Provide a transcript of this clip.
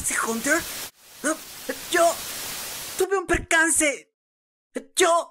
pase, Hunter? Yo tuve un percance. Yo